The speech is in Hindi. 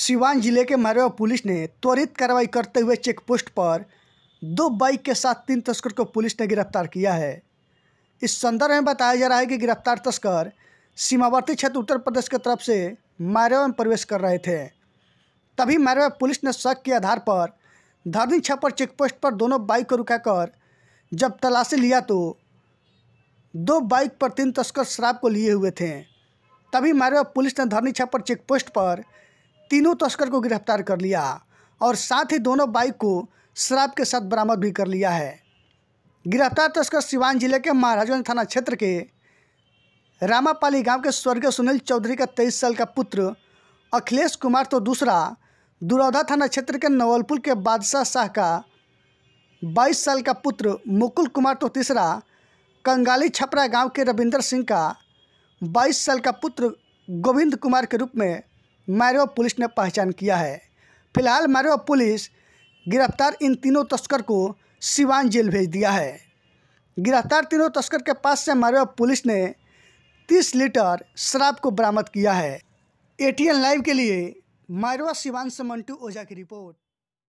सिवान जिले के मरवा पुलिस ने त्वरित कार्रवाई करते हुए चेक पोस्ट पर दो बाइक के साथ तीन तस्कर को पुलिस ने गिरफ्तार किया है इस संदर्भ में बताया जा रहा है कि गिरफ्तार तस्कर सीमावर्ती क्षेत्र उत्तर प्रदेश की तरफ से मारवा में प्रवेश कर रहे थे तभी मारवा पुलिस ने शक के आधार पर धरनी छप्पर पोस्ट पर दोनों बाइक को रुकाकर जब तलाशी लिया तो दो बाइक पर तीन तस्कर शराब को लिए हुए थे तभी मारवा पुलिस ने धरनी छप्पर पोस्ट पर तीनों तस्कर को गिरफ्तार कर लिया और साथ ही दोनों बाइक को शराब के साथ बरामद भी कर लिया है गिरफ्तार तस्कर सिवान जिले के महाराजगंज थाना क्षेत्र के रामापाली गांव के स्वर्गीय सुनील चौधरी का तेईस साल का पुत्र अखिलेश कुमार तो दूसरा दुरौधा थाना क्षेत्र के नवलपुर के बादशाह शाह का बाईस साल का पुत्र मुकुल कुमार तो तीसरा कंगाली छपरा गांव के रविंदर सिंह का बाईस साल का पुत्र गोविंद कुमार के रूप में मैरो पुलिस ने पहचान किया है फिलहाल मैरो पुलिस गिरफ्तार इन तीनों तस्कर को सिवान जेल भेज दिया है गिरफ्तार तीनों तस्कर के पास से मैरो पुलिस ने तीस लीटर शराब को बरामद किया है एटीएन लाइव के लिए मायरवा सिवान से मंटू ओझा की रिपोर्ट